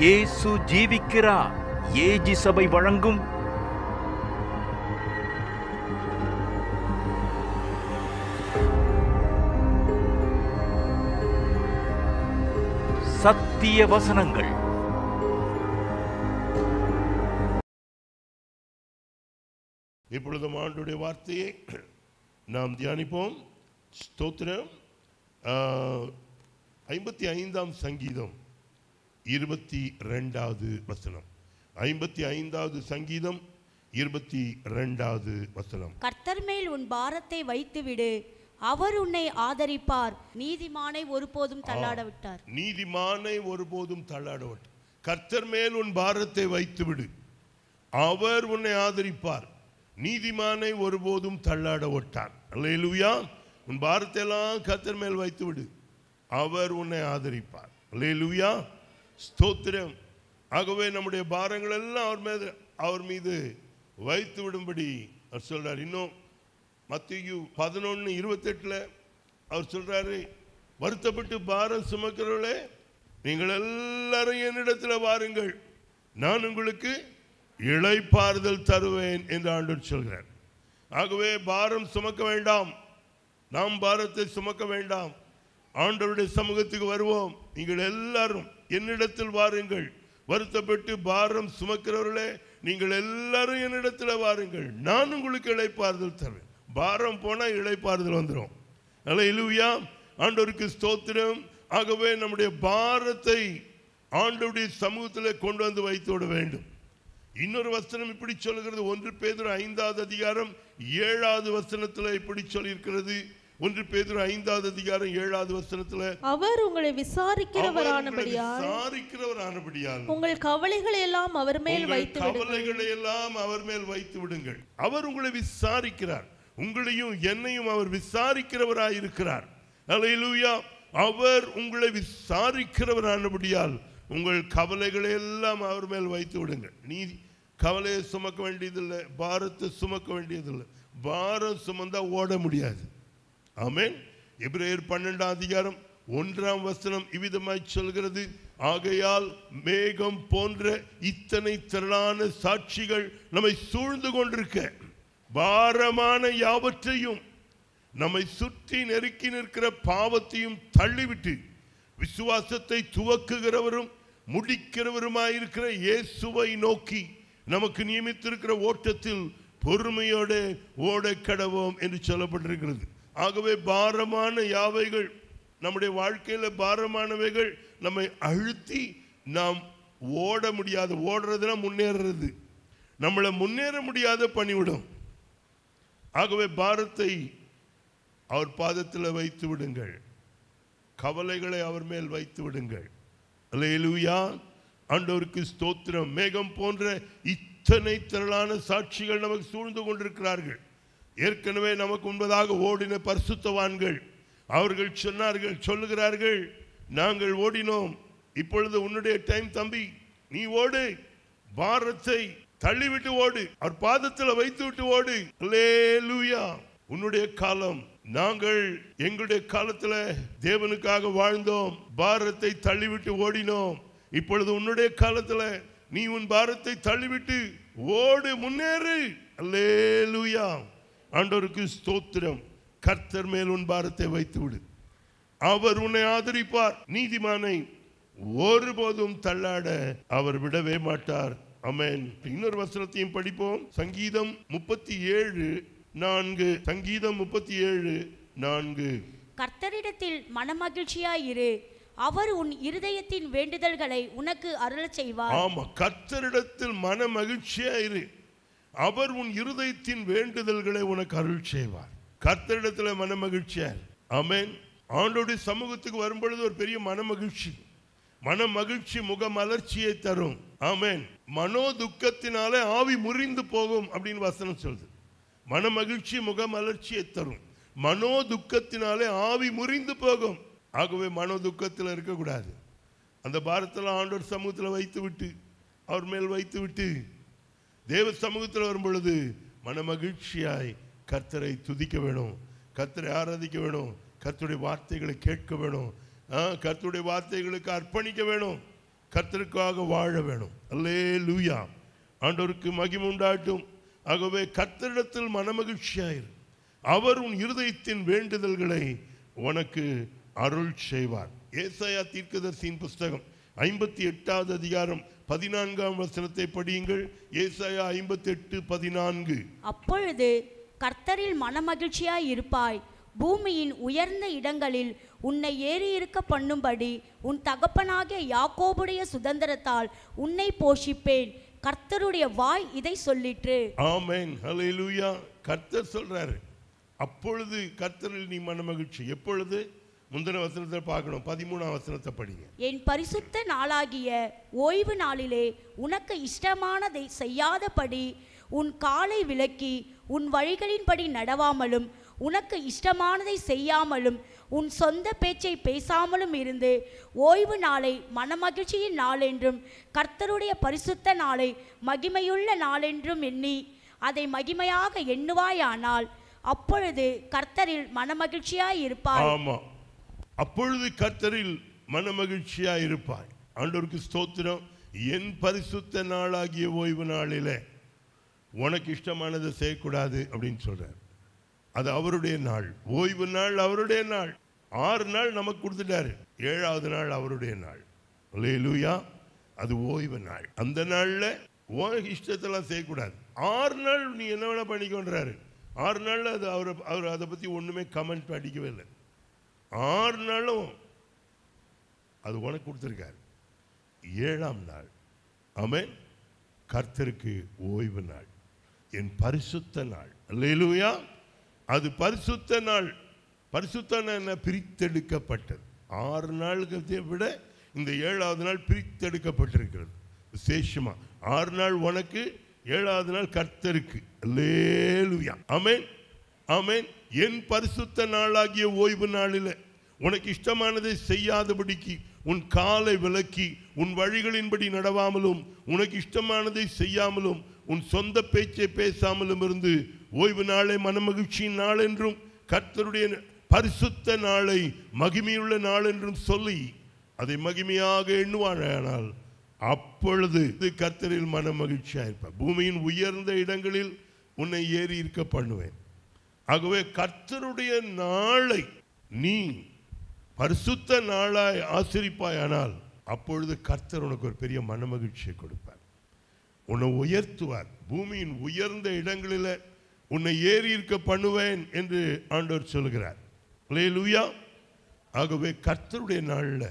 இயேசு ஜீவிக்கிறார் ஏஜி சபை வழங்கும் சத்திய வசனங்கள் இப்பொழுது ஆண்டுடைய வார்த்தையை நாம் தியானிப்போம் ஸ்தோத்திரம் ஐம்பத்தி ஐந்தாம் சங்கீதம் இருபத்தி ரெண்டாவது வசனம் ஐம்பத்தி ஐந்தாவது சங்கீதம் இருபத்தி ரெண்டாவது வசனம் கர்த்தர் மேல் உன் பாரத்தை வைத்து விடு அவர் உன்னை ஆதரிப்பார் நீதிமானை ஒருபோதும் தள்ளாட விட்டார் நீதிமானை ஒருபோதும் தள்ளாட விட்டார் கர்த்தர் மேல் உன் பாரத்தை வைத்து விடு அவர் உன்னை ஆதரிப்பார் நீதிமானை ஒருபோதும் தள்ளாட விட்டார் அல்லேலுயா உன் பாரத்தை எல்லாம் கர்த்தர் மேல் வைத்து விடு அவர் உன்னை ஆதரிப்பார் அல்லேலுயா ஸ்தோத்திரம் ஆகவே நம்முடைய பாரங்கள் எல்லாம் அவர் மீது அவர் மீது வைத்து விடும்படி அவர் சொல்கிறார் இன்னும் மத்தியு பதினொன்று இருபத்தெட்டில் அவர் சொல்கிறாரு வருத்தப்பட்டு பாரம் சுமக்கிறவர்களே நீங்கள் எல்லாரும் என்னிடத்தில் வாருங்கள் நான் உங்களுக்கு இழைப்பாறுதல் தருவேன் என்று ஆண்டு சொல்கிறார் ஆகவே பாரம் சுமக்க வேண்டாம் நாம் பாரத்தை சுமக்க வேண்டாம் ஆண்டவருடைய சமூகத்துக்கு வருவோம் நீங்கள் எல்லாரும் என்னிடத்தில் வாருங்கள் வருத்தப்பட்டு பாரம் சுமக்கிறவர்களே நீங்கள் எல்லாரும் என்னிடத்தில் வாருங்கள் நான் உங்களுக்கு இழைப்பாறுதல் தருவேன் பாரம் போனால் இழைப்பாறுதல் வந்துடும் அதனால் இலுவியா ஆண்டோருக்கு ஸ்தோத்திரம் ஆகவே நம்முடைய பாரத்தை ஆண்டோடைய சமூகத்தில் கொண்டு வந்து வைத்து விட வேண்டும் இன்னொரு வசனம் இப்படி சொல்கிறது ஒன்று பேதர் ஐந்தாவது அதிகாரம் ஏழாவது வசனத்தில் இப்படி சொல்லியிருக்கிறது ஒன்று பேதுரு ஐந்தாவது அதிகாரம் ஏழாவது வசனத்துல அவர் உங்களை விசாரிக்கிறவரானபடியால் விசாரிக்கிறவரானபடியால் உங்கள் கவலைகளை எல்லாம் அவர் மேல் வைத்து கவலைகளை எல்லாம் அவர் மேல் வைத்து விடுங்கள் அவர் உங்களை விசாரிக்கிறார் உங்களையும் என்னையும் அவர் விசாரிக்கிறவராய் இருக்கிறார் அலையிலூயா அவர் உங்களை விசாரிக்கிறவரானபடியால் உங்கள் கவலைகளை எல்லாம் அவர் மேல் வைத்து விடுங்கள் நீ கவலையை சுமக்க வேண்டியதில்லை பாரத்தை சுமக்க வேண்டியதில்லை பாரம் சுமந்தா ஓட முடியாது ஆமேன் எபிரேயர் பன்னெண்டாம் அதிகாரம் ஒன்றாம் வசனம் இவ்விதமாய் சொல்கிறது ஆகையால் மேகம் போன்ற இத்தனை திரளான சாட்சிகள் நம்மை சூழ்ந்து கொண்டிருக்க பாரமான யாவற்றையும் நம்மை சுற்றி நெருக்கி நிற்கிற பாவத்தையும் தள்ளிவிட்டு விசுவாசத்தை துவக்குகிறவரும் முடிக்கிறவருமாயிருக்கிற இயேசுவை நோக்கி நமக்கு நியமித்திருக்கிற ஓட்டத்தில் பொறுமையோட ஓட கடவோம் என்று சொல்லப்பட்டிருக்கிறது ஆகவே பாரமான யாவைகள் நம்முடைய வாழ்க்கையில் பாரமானவைகள் நம்மை அழுத்தி நாம் ஓட முடியாது ஓடுறதுனா முன்னேறுறது நம்மளை முன்னேற முடியாத பணிவிடும் ஆகவே பாரத்தை அவர் பாதத்தில் வைத்து விடுங்கள் கவலைகளை அவர் மேல் வைத்து விடுங்கள் அல்லையிலுயா ஆண்டவருக்கு ஸ்தோத்திரம் மேகம் போன்ற இத்தனை திரளான சாட்சிகள் நமக்கு சூழ்ந்து கொண்டிருக்கிறார்கள் ஏற்கனவே நமக்கு உண்பதாக ஓடின பரிசுத்தவான்கள் அவர்கள் சொன்னார்கள் சொல்லுகிறார்கள் நாங்கள் ஓடினோம் இப்பொழுது உன்னுடைய டைம் தம்பி நீ ஓடு பாரத்தை தள்ளிவிட்டு ஓடு அவர் பாதத்தில் வைத்து விட்டு ஓடு உன்னுடைய காலம் நாங்கள் எங்களுடைய காலத்துல தேவனுக்காக வாழ்ந்தோம் பாரத்தை தள்ளிவிட்டு ஓடினோம் இப்பொழுது உன்னுடைய காலத்துல நீ உன் பாரத்தை தள்ளிவிட்டு ஓடு முன்னேறு அல்லேலுயா ஆண்டவருக்கு ஸ்தோத்திரம் கர்த்தர் மேல் உன் பாரத்தை வைத்து விடு அவர் உன்னை ஆதரிப்பார் நீதிமானை ஒருபோதும் தள்ளாட அவர் விடவே மாட்டார் அமேன் இன்னொரு வசனத்தையும் படிப்போம் சங்கீதம் முப்பத்தி ஏழு நான்கு சங்கீதம் முப்பத்தி ஏழு நான்கு கர்த்தரிடத்தில் மனமகிழ்ச்சியாயிரு அவர் உன் இருதயத்தின் வேண்டுதல்களை உனக்கு அருள செய்வார் ஆமா கர்த்தரிடத்தில் மன மகிழ்ச்சியா இரு அவர் உன் இருதயத்தின் வேண்டுதல்களை உனக்கு அருள் செய்வார் மன மனமகிழ்ச்சியார் அமேன் ஆண்டோடைய சமூகத்துக்கு வரும்பொழுது ஒரு பெரிய மனமகிழ்ச்சி மன மகிழ்ச்சி முக மலர்ச்சியை தரும் ஆமேன் மனோ துக்கத்தினாலே ஆவி முறிந்து போகும் அப்படின்னு வசனம் சொல்லுது மன மகிழ்ச்சி முக மலர்ச்சியை தரும் மனோ துக்கத்தினாலே ஆவி முறிந்து போகும் ஆகவே மனோ துக்கத்தில் இருக்கக்கூடாது அந்த பாரத்தில் ஆண்டோர் சமூகத்தில் வைத்து விட்டு அவர் மேல் வைத்து விட்டு தேவ சமூகத்தில் வரும் பொழுது மனமகிழ்ச்சியாய் கர்த்தரை துதிக்க வேணும் கர்த்தரை ஆராதிக்க வேணும் கர்த்தருடைய வார்த்தைகளை கேட்க வேணும் கர்த்தருடைய வார்த்தைகளுக்கு அர்ப்பணிக்க வேணும் கர்த்தருக்காக வாழ வேணும் அல்லே லூயா ஆண்டோருக்கு மகிமுண்டாட்டும் ஆகவே கர்த்தரிடத்தில் மகிழ்ச்சியாயிரு அவர் உன் இருதயத்தின் வேண்டுதல்களை உனக்கு அருள் செய்வார் ஏசாயா தீர்க்கதர்சியின் புஸ்தகம் ஐம்பத்தி எட்டாவது அதிகாரம் பதினான்காம் வசனத்தை படியுங்கள் ஏசாயா ஐம்பத்தெட்டு பதினான்கு அப்பொழுது கர்த்தரில் மனமகிழ்ச்சியாய் இருப்பாய் பூமியின் உயர்ந்த இடங்களில் உன்னை ஏறி இருக்க பண்ணும்படி உன் தகப்பனாகிய யாக்கோபுடைய சுதந்திரத்தால் உன்னை போஷிப்பேன் கர்த்தருடைய வாய் இதை சொல்லிற்று ஆமேன் ஹalleluya கர்த்தர் சொல்றாரு அப்பொழுது கர்த்தரில் நீ மனமகிழ்ச்சி எப்பொழுது முந்தின வசனத்தை பார்க்கணும் பதிமூணாம் வசனத்தை படிங்க என் பரிசுத்த நாளாகிய ஓய்வு நாளிலே உனக்கு இஷ்டமானதை செய்யாதபடி உன் காலை விலக்கி உன் வழிகளின்படி நடவாமலும் உனக்கு இஷ்டமானதை செய்யாமலும் உன் சொந்த பேச்சை பேசாமலும் இருந்து ஓய்வு நாளை மனமகிழ்ச்சியின் நாளென்றும் கர்த்தருடைய பரிசுத்த நாளை மகிமையுள்ள நாளென்றும் எண்ணி அதை மகிமையாக எண்ணுவாயானால் அப்பொழுது கர்த்தரில் மனமகிழ்ச்சியாய் இருப்பார் ஆமாம் அப்பொழுது கர்த்தரில் மனமகிழ்ச்சியா இருப்பாய் ஆண்டோருக்கு ஸ்தோத்திரம் என் பரிசுத்த நாளாகிய ஓய்வு நாளில் உனக்கு இஷ்டமானதை செய்யக்கூடாது அப்படின்னு சொல்கிறார் அது அவருடைய நாள் ஓய்வு நாள் அவருடைய நாள் ஆறு நாள் நமக்கு கொடுத்துட்டாரு ஏழாவது நாள் அவருடைய நாள் லூயா அது ஓய்வு நாள் அந்த நாளில் உனக்கு இஷ்டத்தெல்லாம் செய்யக்கூடாது ஆறு நாள் நீ என்ன வேணால் பண்ணிக்கொண்டாரு ஆறு நாளில் அது அவர் அவர் அதை பற்றி ஒன்றுமே கமெண்ட் அடிக்கவே இல்லை ஆறு நாளும் அது உனக்கு கொடுத்துருக்காரு ஏழாம் நாள் ஆமே கர்த்தருக்கு ஓய்வு நாள் என் பரிசுத்த நாள் இல்லையிலுயா அது பரிசுத்த நாள் பரிசுத்த நாள் பிரித்தெடுக்கப்பட்டது ஆறு நாளுக்கு விட இந்த ஏழாவது நாள் பிரித்தெடுக்கப்பட்டிருக்கிறது விசேஷமாக ஆறு நாள் உனக்கு ஏழாவது நாள் கர்த்தருக்கு லேலுயா ஆமேன் ஆமேன் என் பரிசுத்த நாளாகிய ஓய்வு நாளில் உனக்கு இஷ்டமானதை செய்யாதபடிக்கு உன் காலை விலக்கி உன் வழிகளின்படி நடவாமலும் உனக்கு இஷ்டமானதை செய்யாமலும் உன் சொந்த பேச்சை பேசாமலும் இருந்து ஓய்வு நாளை மனமகிழ்ச்சியின் நாள் என்றும் கர்த்தருடைய பரிசுத்த நாளை மகிமையுள்ள நாள் என்றும் சொல்லி அதை மகிமையாக எண்ணுவானால் அப்பொழுது இது கர்த்தரில் மன மகிழ்ச்சியாக இருப்பார் பூமியின் உயர்ந்த இடங்களில் உன்னை ஏறி இருக்க பண்ணுவேன் ஆகவே கர்த்தருடைய நாளை நீ பரிசுத்த நாளாய் ஆசிரிப்பாயானால் அப்பொழுது கர்த்தர் உனக்கு ஒரு பெரிய மன மகிழ்ச்சியை கொடுப்பார் உன்னை உயர்த்துவார் பூமியின் உயர்ந்த இடங்களில் உன்னை ஏறி இருக்க பண்ணுவேன் என்று ஆண்டவர் சொல்கிறார் லூயா ஆகவே கர்த்தருடைய நாளில்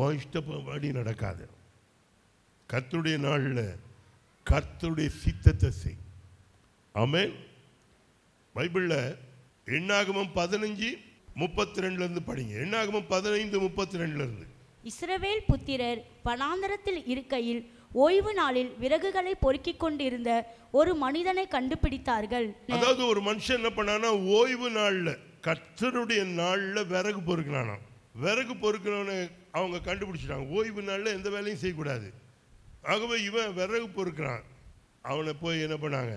உன் இஷ்டப்படி நடக்காது கர்த்தருடைய நாளில் கர்த்தருடைய சித்தத்தை செய் ஆமேன் பைபிளில் எண்ணாகமம் பதினஞ்சு முப்பத்தி ரெண்டுலேருந்து படிங்க எண்ணாகமம் பதினைந்து முப்பத்தி ரெண்டுலேருந்து இஸ்ரவேல் புத்திரர் வனாந்தரத்தில் இருக்கையில் ஓய்வு நாளில் விறகுகளை பொறுக்கிக் கொண்டிருந்த ஒரு மனிதனை கண்டுபிடித்தார்கள் அதாவது ஒரு மனுஷன் என்ன பண்ணானா ஓய்வு நாளில் கத்தருடைய நாளில் விறகு பொறுக்கினானா விறகு பொறுக்கணும்னு அவங்க கண்டுபிடிச்சிட்டாங்க ஓய்வு நாளில் எந்த வேலையும் செய்யக்கூடாது ஆகவே இவன் விறகு பொறுக்கிறான் அவனை போய் என்ன பண்ணாங்க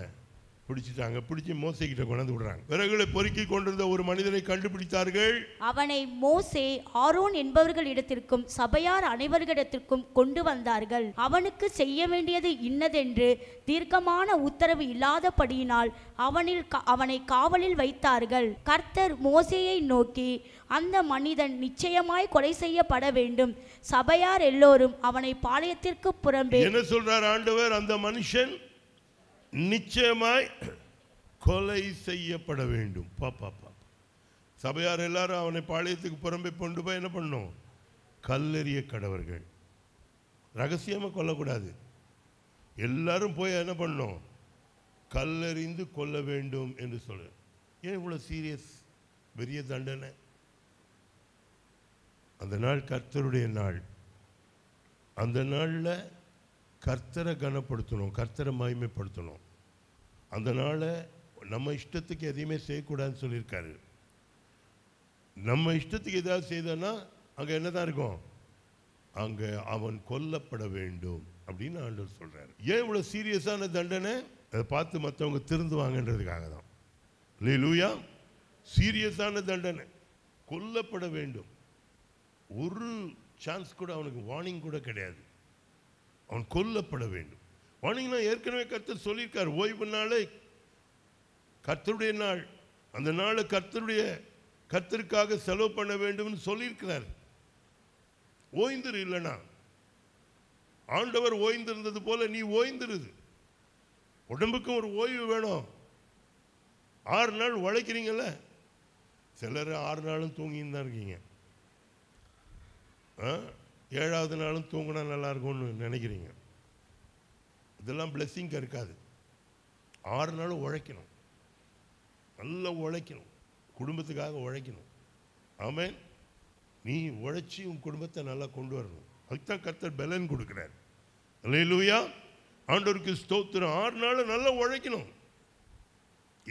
பிடிச்சிட்டாங்க பிடிச்சி கிட்ட கொண்டு விடுறாங்க விறகுகளை பொறுக்கி கொண்டிருந்த ஒரு மனிதனை கண்டுபிடித்தார்கள் அவனை மோசே ஆரோன் என்பவர்கள் இடத்திற்கும் சபையார் அனைவர்களிடத்திற்கும் கொண்டு வந்தார்கள் அவனுக்கு செய்ய வேண்டியது இன்னதென்று தீர்க்கமான உத்தரவு இல்லாதபடியினால் அவனில் அவனை காவலில் வைத்தார்கள் கர்த்தர் மோசேயை நோக்கி அந்த மனிதன் நிச்சயமாய் கொலை செய்யப்பட வேண்டும் சபையார் எல்லோரும் அவனை பாளையத்திற்கு புறம்பே என்ன சொல்றார் ஆண்டவர் அந்த மனுஷன் நிச்சயமாய் கொலை செய்யப்பட வேண்டும் பாப்பா பாப்பா சபையார் எல்லாரும் அவனை பாளையத்துக்கு புறம்பே கொண்டு போய் என்ன பண்ணும் கல்லெறிய கடவர்கள் ரகசியமாக கொல்லக்கூடாது எல்லாரும் போய் என்ன பண்ணும் கல்லறிந்து கொல்ல வேண்டும் என்று சொல்லு ஏன் இவ்வளோ சீரியஸ் பெரிய தண்டனை அந்த நாள் கர்த்தருடைய நாள் அந்த நாளில் கர்த்தரை கனப்படுத்தணும் கர்த்தரை மகிமைப்படுத்தணும் அதனால் நம்ம இஷ்டத்துக்கு எதையுமே செய்யக்கூடாதுன்னு சொல்லியிருக்காரு நம்ம இஷ்டத்துக்கு ஏதாவது செய்தோன்னா அங்கே என்ன தான் இருக்கும் அங்கே அவன் கொல்லப்பட வேண்டும் அப்படின்னு ஆண்டவர் சொல்கிறார் ஏன் இவ்வளோ சீரியஸான தண்டனை அதை பார்த்து மற்றவங்க திருந்துவாங்கன்றதுக்காக தான் இல்லை லூயா சீரியஸான தண்டனை கொல்லப்பட வேண்டும் ஒரு சான்ஸ் கூட அவனுக்கு வார்னிங் கூட கிடையாது அவன் கொல்லப்பட வேண்டும் போனீங்கன்னா ஏற்கனவே கர்த்தர் சொல்லியிருக்கார் ஓய்வு நாளை கர்த்தருடைய நாள் அந்த நாளை கர்த்தருடைய கர்த்தருக்காக செலவு பண்ண வேண்டும்னு சொல்லியிருக்கிறார் ஓய்ந்துரு இல்லைனா ஆண்டவர் ஓய்ந்திருந்தது போல நீ ஓய்ந்துருது உடம்புக்கும் ஒரு ஓய்வு வேணும் ஆறு நாள் உழைக்கிறீங்கள சிலர் ஆறு நாளும் தூங்கின்னு தான் இருக்கீங்க ஏழாவது நாளும் தூங்கினா நல்லாயிருக்கும்னு நினைக்கிறீங்க இதெல்லாம் பிளெஸ்ஸிங்காக இருக்காது ஆறு நாளும் உழைக்கணும் நல்லா உழைக்கணும் குடும்பத்துக்காக உழைக்கணும் ஆமாம் நீ உழைச்சி உன் குடும்பத்தை நல்லா கொண்டு வரணும் அதுக்கு கர்த்தர் கத்தர் பலன் கொடுக்குறாரு இல்லை லூயா ஆண்டோருக்கு ஸ்தோத்திரம் ஆறு நாள் நல்லா உழைக்கணும்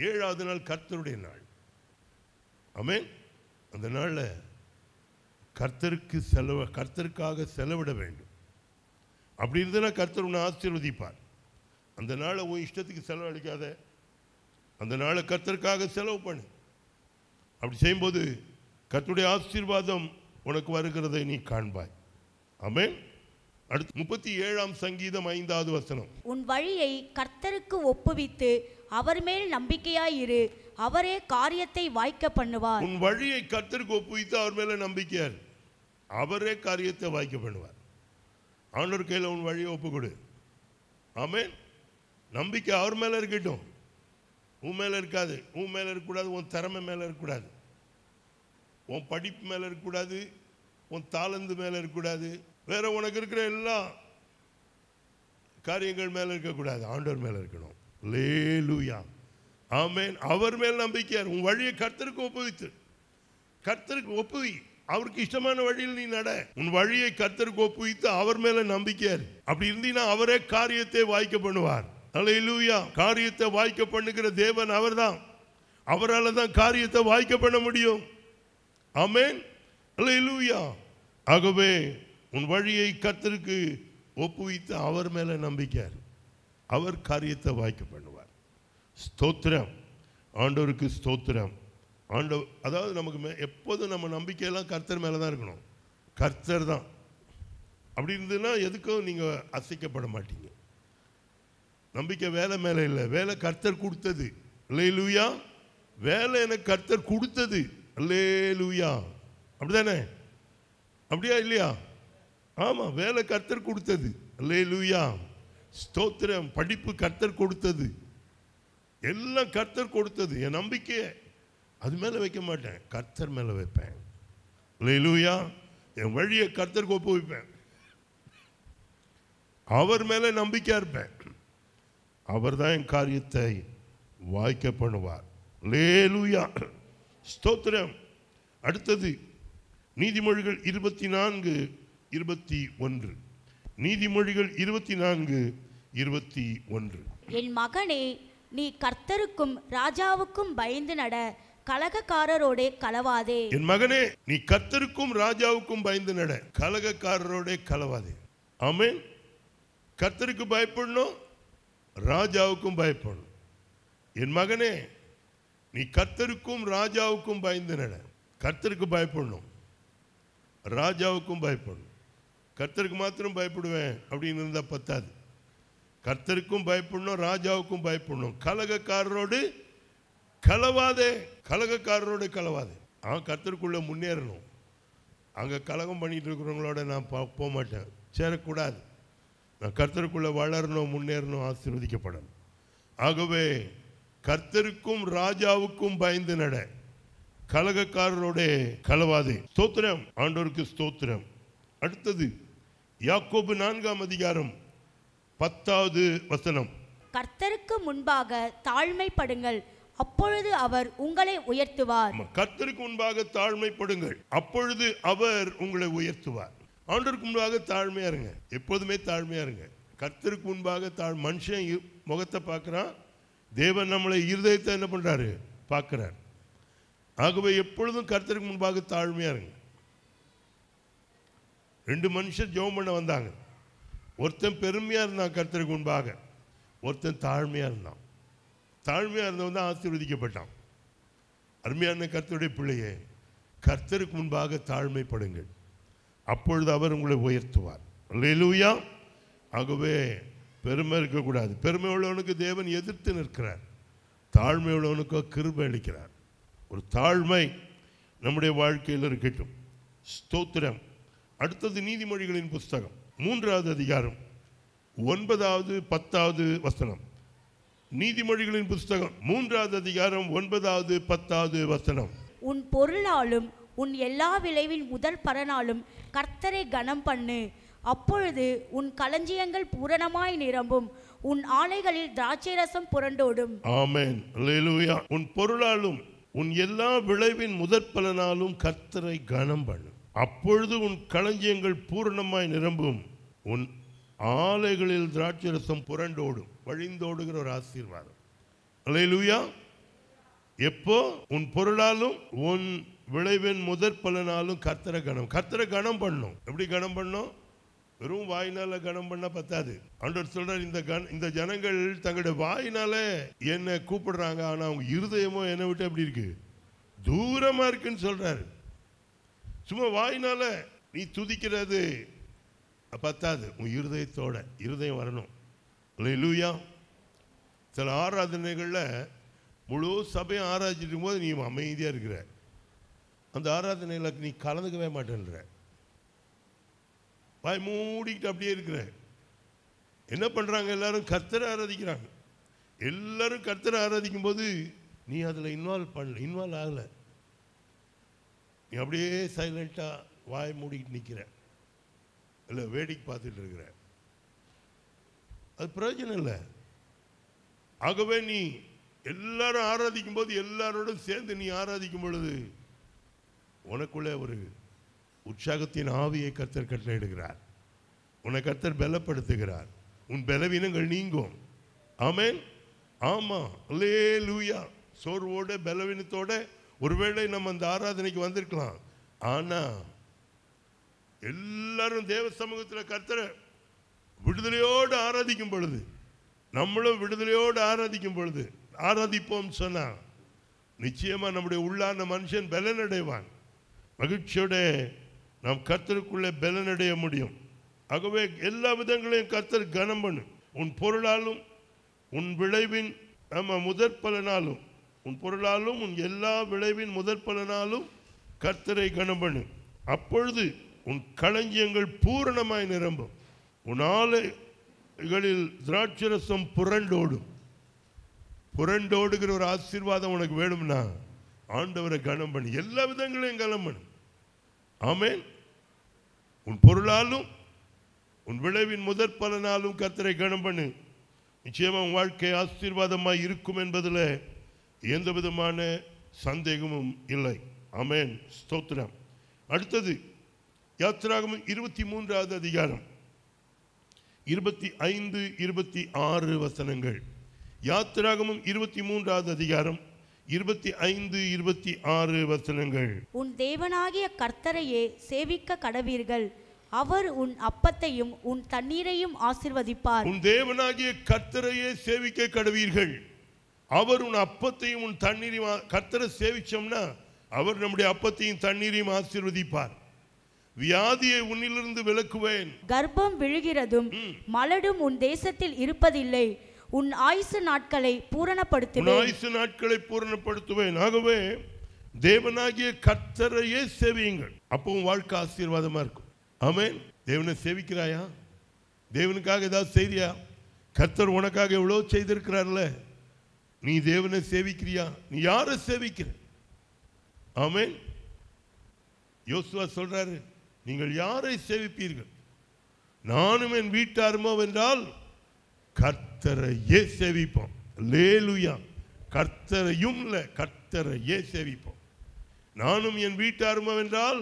ஏழாவது நாள் கர்த்தருடைய நாள் ஆமேன் அந்த நாளில் கர்த்தருக்கு செலவு கர்த்தருக்காக செலவிட வேண்டும் அப்படி இருந்தால் கர்த்தர் உன்னை ஆசீர்வதிப்பார் அந்த நாளை உன் இஷ்டத்துக்கு செலவழிக்காத அந்த நாளை கத்தருக்காக செலவு பண்ணு அப்படி செய்யும்போது கத்துடைய ஆசீர்வாதம் உனக்கு வருகிறதை நீ காண்பாய் ஆமேன் அடுத்து முப்பத்தி ஏழாம் சங்கீதம் ஐந்தாவது வசனம் உன் வழியை கர்த்தருக்கு ஒப்புவித்து அவர் மேல் நம்பிக்கையாயிரு அவரே காரியத்தை வாய்க்க பண்ணுவார் உன் வழியை கர்த்தருக்கு ஒப்புவித்து அவர் மேல நம்பிக்கையார் அவரே காரியத்தை வாய்க்க பண்ணுவார் ஆண்டோர் கையில் உன் வழியை ஒப்பு கொடு ஆமேன் நம்பிக்கை அவர் மேலே இருக்கட்டும் உன் மேலே இருக்காது உன் மேலே இருக்கக்கூடாது உன் திறமை மேலே இருக்கக்கூடாது உன் படிப்பு மேலே இருக்கக்கூடாது உன் தாளந்து மேலே இருக்கக்கூடாது வேற உனக்கு இருக்கிற எல்லா காரியங்கள் மேலே இருக்கக்கூடாது ஆண்டவர் மேலே இருக்கணும் லே லூயா ஆமேன் அவர் மேல் நம்பிக்கையார் உன் வழியை கர்த்தருக்கு ஒப்புவித்து கர்த்தருக்கு ஒப்புவி அவருக்கு இஷ்டமான வழியில் நீ நட உன் வழியை கர்த்தருக்கு ஒப்புவித்து அவர் மேல நம்பிக்கையார் அப்படி இருந்தீங்கன்னா அவரே காரியத்தை வாய்க்க பண்ணுவார் அலையிலூயா காரியத்தை வாய்க்க பண்ணுகிற தேவன் அவர்தான் அவரால் தான் காரியத்தை வாய்க்க பண்ண முடியும் ஆமேன் அலையிலூயா ஆகவே உன் வழியை கத்திற்கு ஒப்புவித்து அவர் மேலே நம்பிக்கார் அவர் காரியத்தை வாய்க்க பண்ணுவார் ஸ்தோத்திரம் ஆண்டவருக்கு ஸ்தோத்திரம் ஆண்டவர் அதாவது நமக்கு மே எப்போதும் நம்ம நம்பிக்கையெல்லாம் கர்த்தர் மேலே தான் இருக்கணும் கர்த்தர் தான் அப்படி இருந்ததுன்னா எதுக்கும் நீங்கள் அசைக்கப்பட மாட்டீங்க நம்பிக்கை வேலை மேலே இல்லை வேலை கர்த்தர் கொடுத்தது அல்லே லூயா வேலை எனக்கு கர்த்தர் கொடுத்தது அல்லே லூயா அப்படிதானே அப்படியா இல்லையா ஆமாம் வேலை கர்த்தர் கொடுத்தது அல்லே லூயா ஸ்தோத்திரம் படிப்பு கர்த்தர் கொடுத்தது எல்லாம் கர்த்தர் கொடுத்தது என் நம்பிக்கையை அது மேலே வைக்க மாட்டேன் கர்த்தர் மேலே வைப்பேன் இல்லை லூயா என் வழியை கர்த்தருக்கு ஒப்பு வைப்பேன் அவர் மேலே நம்பிக்கையாக இருப்பேன் அவர் தான் என் காரியத்தை வாய்க்க பண்ணுவார் லேலுயா ஸ்தோத்திரம் அடுத்தது நீதிமொழிகள் இருபத்தி நான்கு இருபத்தி ஒன்று நீதிமொழிகள் இருபத்தி நான்கு இருபத்தி ஒன்று என் மகனே நீ கர்த்தருக்கும் ராஜாவுக்கும் பயந்து நட கலகக்காரரோட கலவாதே என் மகனே நீ கர்த்தருக்கும் ராஜாவுக்கும் பயந்து நட கலகக்காரரோட கலவாதே ஆமேன் கர்த்தருக்கு பயப்படணும் ராஜாவுக்கும் பயப்படும் என் மகனே நீ கர்த்தருக்கும் ராஜாவுக்கும் பயந்து நட கர்த்தருக்கு பயப்படணும் ராஜாவுக்கும் பயப்படணும் கர்த்தருக்கு மாத்திரம் பயப்படுவேன் அப்படின்னு இருந்தால் பத்தாது கர்த்தருக்கும் பயப்படணும் ராஜாவுக்கும் பயப்படணும் கலகக்காரரோடு கலவாதே கலகக்காரரோடு கலவாதே அவன் கர்த்தருக்குள்ளே முன்னேறணும் அங்கே கலகம் பண்ணிகிட்டு இருக்கிறவங்களோட நான் போக மாட்டேன் சேரக்கூடாது கர்த்தருக்குள்ளே வளரணும் முன்னேறணும் ஆசீர்வதிக்கப்படணும் ஆகவே கர்த்தருக்கும் ராஜாவுக்கும் பயந்து நட கலகக்காரரோட கலவாதே ஸ்தோத்திரம் ஆண்டோருக்கு ஸ்தோத்திரம் அடுத்தது யாக்கோபு நான்காம் அதிகாரம் பத்தாவது வசனம் கர்த்தருக்கு முன்பாக தாழ்மைப்படுங்கள் அப்பொழுது அவர் உங்களை உயர்த்துவார் கர்த்தருக்கு முன்பாக தாழ்மைப்படுங்கள் அப்பொழுது அவர் உங்களை உயர்த்துவார் ஆண்டருக்கு முன்பாக தாழ்மையாக இருங்க எப்போதுமே தாழ்மையாக இருங்க கர்த்தருக்கு முன்பாக தாழ் மனுஷன் முகத்தை பார்க்குறான் தேவன் நம்மளை இருதயத்தை என்ன பண்ணுறாரு பார்க்குறார் ஆகவே எப்பொழுதும் கர்த்தருக்கு முன்பாக தாழ்மையாக இருங்க ரெண்டு மனுஷர் ஜெபம் பண்ண வந்தாங்க ஒருத்தன் பெருமையாக இருந்தான் கர்த்தருக்கு முன்பாக ஒருத்தன் தாழ்மையாக இருந்தான் தாழ்மையாக இருந்தவன் தான் ஆசீர்வதிக்கப்பட்டான் அருமையான கர்த்தருடைய பிள்ளையே கர்த்தருக்கு முன்பாக தாழ்மைப்படுங்கள் அப்பொழுது அவர் உங்களை உயர்த்துவார் லூயா ஆகவே பெருமை இருக்கக்கூடாது பெருமை உள்ளவனுக்கு தேவன் எதிர்த்து நிற்கிறார் தாழ்மை உள்ளவனுக்கோ கிருபை அளிக்கிறார் ஒரு தாழ்மை நம்முடைய வாழ்க்கையில் இருக்கட்டும் ஸ்தோத்திரம் அடுத்தது நீதிமொழிகளின் புஸ்தகம் மூன்றாவது அதிகாரம் ஒன்பதாவது பத்தாவது வசனம் நீதிமொழிகளின் புஸ்தகம் மூன்றாவது அதிகாரம் ஒன்பதாவது பத்தாவது வசனம் உன் பொருளாலும் உன் எல்லா விளைவின் முதல் பரனாலும் கர்த்தரை கனம் பண்ணு அப்பொழுது உன் களஞ்சியங்கள் பூரணமாய் நிரம்பும் உன் ஆலைகளில் திராட்சை ரசம் புரண்டோடும் ஆமேன் உன் பொருளாலும் உன் எல்லா விளைவின் முதற் பலனாலும் கர்த்தரை கனம் பண்ணு அப்பொழுது உன் களஞ்சியங்கள் பூரணமாய் நிரம்பும் உன் ஆலைகளில் திராட்சை ரசம் புரண்டோடும் வழிந்தோடுகிற ஒரு ஆசீர்வாதம் எப்போ உன் பொருளாலும் உன் விளைவின் முதற் பலனாலும் கர்த்தரை கணம் கர்த்தரை கணம் பண்ணும் எப்படி கணம் பண்ணும் வெறும் வாயினால கனம் பண்ண பத்தாது அன்றர் சொல்றார் இந்த கண் இந்த ஜனங்கள் தங்களுடைய வாயினால என்னை கூப்பிடுறாங்க ஆனா அவங்க இருதயமோ என்னை விட்டு எப்படி இருக்கு தூரமா இருக்குன்னு சொல்றாரு சும்மா வாயினால நீ துதிக்கிறது பத்தாது உன் இருதயத்தோட இருதயம் வரணும் இல்லை லூயா சில ஆராதனைகளில் முழு சபையும் ஆராய்ச்சிட்டு போது நீ அமைதியாக இருக்கிற அந்த ஆராதனையில் நீ கலந்துக்கவே மாட்டேன்ற வாய் மூடிக்கிட்டு அப்படியே இருக்கிற என்ன பண்ணுறாங்க எல்லாரும் கத்தரை ஆராதிக்கிறாங்க எல்லாரும் கத்தரை ஆராதிக்கும் போது நீ அதில் இன்வால்வ் பண்ணல இன்வால்வ் ஆகலை நீ அப்படியே சைலண்ட்டாக வாய் மூடிக்கிட்டு நிற்கிற இல்லை வேடிக்கை பார்த்துட்டு இருக்கிற அது பிரயோஜனம் இல்லை ஆகவே நீ எல்லாரும் ஆராதிக்கும் போது எல்லாரோடும் சேர்ந்து நீ ஆராதிக்கும் பொழுது உனக்குள்ளே ஒரு உற்சாகத்தின் ஆவியை கர்த்தர் கட்டளையிடுகிறார் உன்னை கர்த்தர் பலப்படுத்துகிறார் உன் பலவீனங்கள் நீங்கும் ஆமேன் ஆமாம் அல்லே லூயா சோர்வோட பலவீனத்தோட ஒருவேளை நம்ம அந்த ஆராதனைக்கு வந்திருக்கலாம் ஆனால் எல்லாரும் தேவ சமூகத்தில் கர்த்தரை விடுதலையோடு ஆராதிக்கும் பொழுது நம்மளும் விடுதலையோடு ஆராதிக்கும் பொழுது ஆராதிப்போம் சொன்னால் நிச்சயமாக நம்முடைய உள்ளான மனுஷன் பலனடைவான் மகிழ்ச்சியோட நாம் கர்த்தருக்குள்ளே பலனடைய முடியும் ஆகவே எல்லா விதங்களையும் கர்த்தர் கனம் பண்ணு உன் பொருளாலும் உன் விளைவின் நம்ம முதற் பலனாலும் உன் பொருளாலும் உன் எல்லா விளைவின் முதற் பலனாலும் கர்த்தரை கனம் பண்ணு அப்பொழுது உன் களஞ்சியங்கள் பூரணமாய் நிரம்பும் உன் ஆலைகளில் திராட்சரசம் புரண்டோடும் புரண்டோடுகிற ஒரு ஆசீர்வாதம் உனக்கு வேணும்னா ஆண்டவரை கனம் பண்ணு எல்லா விதங்களையும் கனம் பண்ணு ஆமேன் உன் பொருளாலும் உன் விளைவின் முதற் பலனாலும் கத்தரை கனம் பண்ணு நிச்சயமாக உன் வாழ்க்கை ஆசீர்வாதமாக இருக்கும் என்பதில் எந்த விதமான சந்தேகமும் இல்லை அமேன் ஸ்தோத்ரம் அடுத்தது யாத்திராகமும் இருபத்தி மூன்றாவது அதிகாரம் இருபத்தி ஐந்து இருபத்தி ஆறு வசனங்கள் யாத்திராகமும் இருபத்தி மூன்றாவது அதிகாரம் இருபத்தி ஐந்து இருபத்தி ஆறு வசனங்கள் உன் தேவனாகிய கர்த்தரையே சேவிக்க கடவீர்கள் அவர் உன் அப்பத்தையும் உன் தண்ணீரையும் ஆசிர்வதிப்பார் உன் தேவனாகிய கர்த்தரையே சேவிக்க கடவீர்கள் அவர் உன் அப்பத்தையும் உன் தண்ணீரையும் கர்த்தரை சேவிச்சோம்னா அவர் நம்முடைய அப்பத்தையும் தண்ணீரையும் ஆசிர்வதிப்பார் வியாதியை உன்னிலிருந்து விலக்குவேன் கர்ப்பம் விழுகிறதும் மலடும் உன் தேசத்தில் இருப்பதில்லை உன் ஆயுசு நாட்களை பூரணப்படுத்துவேன் ஆயுசு நாட்களை பூரணப்படுத்துவேன் ஆகவே தேவனாகிய கர்த்தரையே சேவியுங்கள் அப்பவும் வாழ்க்கை ஆசீர்வாதமா இருக்கும் ஆமேன் தேவனை சேவிக்கிறாயா தேவனுக்காக ஏதாவது செய்தியா கர்த்தர் உனக்காக எவ்வளோ செய்திருக்கிறார்ல நீ தேவனை சேவிக்கிறியா நீ யாரை சேவிக்கிற ஆமேன் யோசுவா சொல்றாரு நீங்கள் யாரை சேவிப்பீர்கள் நானும் என் வீட்டாருமோ என்றால் கர்த்தரையே சேவிப்போம் லேலுயா கர்த்தரையும் இல்லை கர்த்தரையே சேவிப்போம் நானும் என் வீட்டாருமோ என்றால்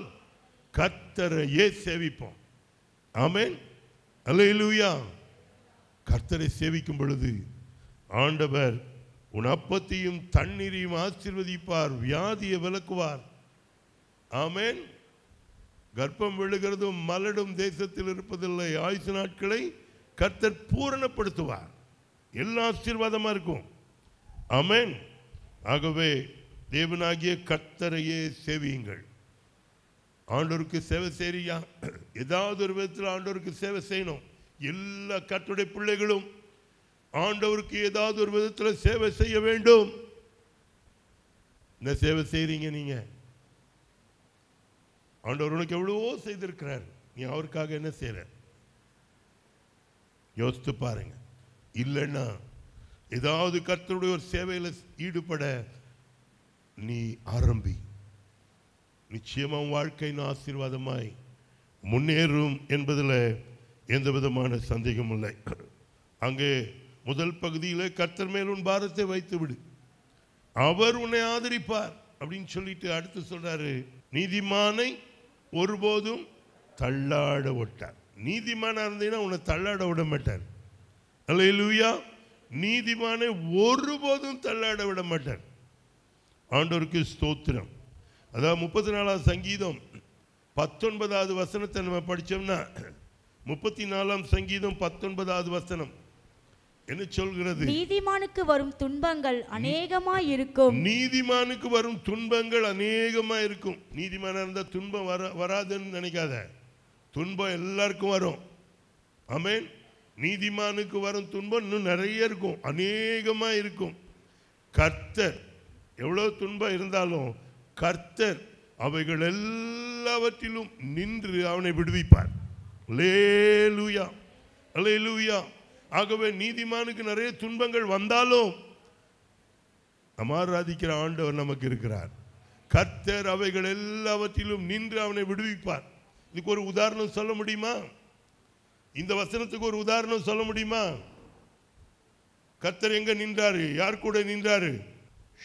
கர்த்தரையே சேவிப்போம் ஆமேன் அல்லையிலூயா கர்த்தரை சேவிக்கும் பொழுது ஆண்டவர் உன் அப்பத்தையும் தண்ணீரையும் ஆசிர்வதிப்பார் வியாதியை விளக்குவார் ஆமேன் கர்ப்பம் விழுகிறதும் மலடும் தேசத்தில் இருப்பதில்லை ஆயுசு நாட்களை கர்த்தர் பூரணப்படுத்துவார் எல்லா ஆசீர்வாதமாக இருக்கும் அமேன் ஆகவே தேவனாகிய கர்த்தரையே சேவியுங்கள் ஆண்டோருக்கு சேவை செய்றியா ஏதாவது ஒரு விதத்தில் ஆண்டோருக்கு சேவை செய்யணும் எல்லா கர்த்தருடைய பிள்ளைகளும் ஆண்டவருக்கு ஏதாவது ஒரு விதத்தில் சேவை செய்ய வேண்டும் என்ன சேவை செய்கிறீங்க நீங்கள் ஆண்டவர் உனக்கு எவ்வளவோ செய்திருக்கிறார் நீ அவருக்காக என்ன செய்கிற யோசித்து பாருங்க இல்லைன்னா ஏதாவது கர்த்தருடைய ஒரு சேவையில் ஈடுபட நீ ஆரம்பி நிச்சயமாக வாழ்க்கையின் ஆசீர்வாதமாய் முன்னேறும் என்பதில் எந்த விதமான சந்தேகமும் இல்லை அங்கே முதல் பகுதியில் கர்த்தர் மேல் உன் பாரத்தை வைத்து விடு அவர் உன்னை ஆதரிப்பார் அப்படின்னு சொல்லிட்டு அடுத்து சொல்கிறாரு நீதிமானை ஒருபோதும் தள்ளாட ஒட்டார் நீதிமானாக இருந்தீங்கன்னா உன்னை தள்ளாட விட மாட்டேன் அல்ல இல்லையா நீதிமானை ஒருபோதும் தள்ளாட விட மாட்டேன் ஆண்டோருக்கு ஸ்தோத்திரம் அதாவது முப்பத்தி நாலாவது சங்கீதம் பத்தொன்பதாவது வசனத்தை நம்ம படித்தோம்னா முப்பத்தி நாலாம் சங்கீதம் பத்தொன்பதாவது வசனம் என்ன சொல்கிறது நீதிமானுக்கு வரும் துன்பங்கள் அநேகமாக இருக்கும் நீதிமானுக்கு வரும் துன்பங்கள் அநேகமாக இருக்கும் நீதிமானாக இருந்தால் துன்பம் வர வராதுன்னு நினைக்காத துன்பம் எல்லாருக்கும் வரும் ஆமேன் நீதிமானுக்கு வரும் துன்பம் இன்னும் நிறைய இருக்கும் அநேகமாக இருக்கும் கர்த்தர் எவ்வளோ துன்பம் இருந்தாலும் கர்த்தர் அவைகள் எல்லாவற்றிலும் நின்று அவனை விடுவிப்பார் லேலூயா அலேலூயா ஆகவே நீதிமானுக்கு நிறைய துன்பங்கள் வந்தாலும் அமாராதிக்கிற ஆண்டவர் நமக்கு இருக்கிறார் கர்த்தர் அவைகள் எல்லாவற்றிலும் நின்று அவனை விடுவிப்பார் இதுக்கு ஒரு உதாரணம் சொல்ல முடியுமா இந்த வசனத்துக்கு ஒரு உதாரணம் சொல்ல முடியுமா கத்தர் எங்க நின்றாரு யார் கூட நின்றாரு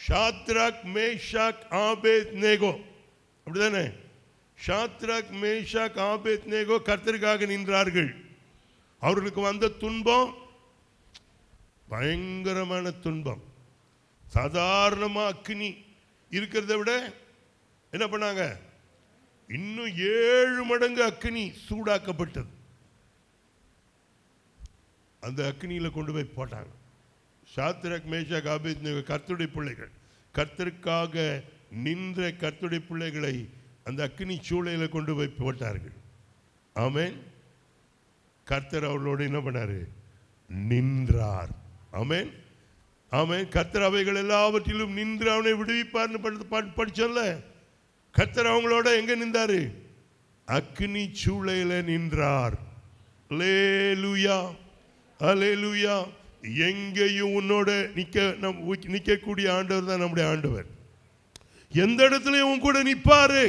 ஷாத்ராக் மேஷாக் ஆபேத் நேகோ அப்படிதானே ஷாத்ராக் மேஷாக் ஆபேத் நேகோ கர்த்தருக்காக நின்றார்கள் அவர்களுக்கு வந்த துன்பம் பயங்கரமான துன்பம் சாதாரணமாக அக்னி இருக்கிறத விட என்ன பண்ணாங்க இன்னும் ஏழு மடங்கு அக்னி சூடாக்கப்பட்டது அந்த அக்னியில் கொண்டு போய் போட்டாங்க சாத்திரக் மேஷா காபித் கர்த்துடைய பிள்ளைகள் கர்த்தருக்காக நின்ற கர்த்துடைய பிள்ளைகளை அந்த அக்னி சூளையில் கொண்டு போய் போட்டார்கள் ஆமேன் கர்த்தர் அவர்களோடு என்ன பண்ணார் நின்றார் ஆமேன் ஆமேன் கர்த்தர் அவைகள் எல்லாவற்றிலும் நின்று அவனை விடுவிப்பார்னு படிச்சோம்ல கத்தர் அவங்களோட எங்க நின்றாரு அக்னி சூளையில நின்றார் லேலுயா அலேலுயா எங்கேயும் உன்னோட நிற்க நம் நிற்கக்கூடிய ஆண்டவர் தான் நம்முடைய ஆண்டவர் எந்த இடத்துலையும் உன் கூட நிற்பாரு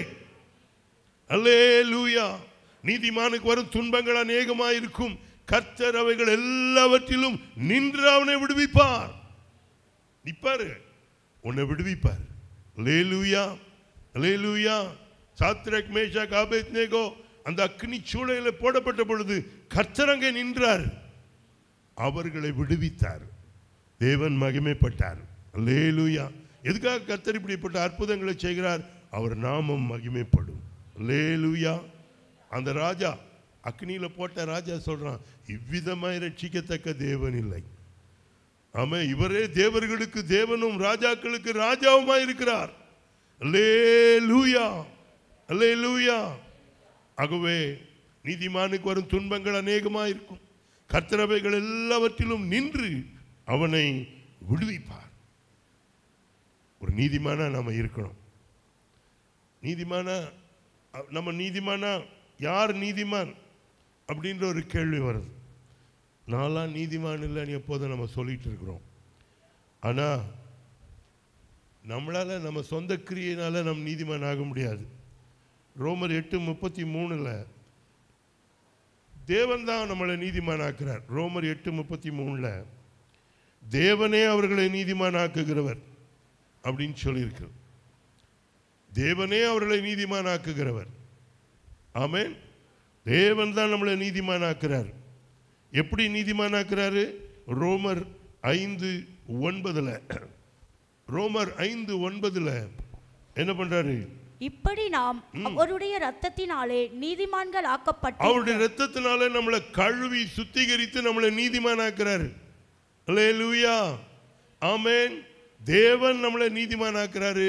அல்லே லூயா நீதிமானுக்கு வரும் துன்பங்கள் அநேகமாக இருக்கும் அவைகள் எல்லாவற்றிலும் நின்று அவனை விடுவிப்பார் நிற்பார் உன்னை விடுவிப்பார் லே லூயா அலையிலூயா சாத்ரக் மேஷாக் ஆபேத்னேகோ அந்த அக்னி சூளையில் போடப்பட்ட பொழுது கர்த்தரங்க நின்றார் அவர்களை விடுவித்தார் தேவன் மகிமைப்பட்டார் லேலுயா எதுக்காக கர்த்தர் இப்படிப்பட்ட அற்புதங்களை செய்கிறார் அவர் நாமம் மகிமைப்படும் லேலுயா அந்த ராஜா அக்னியில் போட்ட ராஜா சொல்கிறான் இவ்விதமாய் ரட்சிக்கத்தக்க தேவன் இல்லை ஆமாம் இவரே தேவர்களுக்கு தேவனும் ராஜாக்களுக்கு ராஜாவுமாய் இருக்கிறார் அலேலூயா அலேலூயா ஆகவே நீதிமானுக்கு வரும் துன்பங்கள் அநேகமாக இருக்கும் கர்த்தரவைகள் எல்லாவற்றிலும் நின்று அவனை விடுவிப்பார் ஒரு நீதிமானாக நாம் இருக்கணும் நீதிமானா நம்ம நீதிமானா யார் நீதிமான் அப்படின்ற ஒரு கேள்வி வருது நான்லாம் நீதிமான் இல்லைன்னு எப்போதும் நம்ம சொல்லிகிட்டு இருக்கிறோம் ஆனால் நம்மளால் நம்ம சொந்த கிரியையினால் நம்ம நீதிமான் ஆக முடியாது ரோமர் எட்டு முப்பத்தி மூணில் தேவன் தான் நம்மளை நீதிமான் ஆக்குறார் ரோமர் எட்டு முப்பத்தி மூணில் தேவனே அவர்களை நீதிமான் ஆக்குகிறவர் அப்படின்னு சொல்லியிருக்கு தேவனே அவர்களை நீதிமான் ஆக்குகிறவர் ஆமேன் தேவன் தான் நம்மளை நீதிமான் ஆக்குறார் எப்படி நீதிமான் ஆக்குறாரு ரோமர் ஐந்து ஒன்பதில் ரோமர் ஐந்து ஒன்பதுல என்ன பண்றாரு இப்படி நாம் அவருடைய ரத்தத்தினாலே நீதிமான்கள் ஆக்கப்பட்ட அவருடைய ரத்தத்தினாலே நம்மளை கழுவி சுத்திகரித்து நம்மளை நீதிமான் ஆக்குறாரு லூயா ஆமேன் தேவன் நம்மளை நீதிமான் ஆக்குறாரு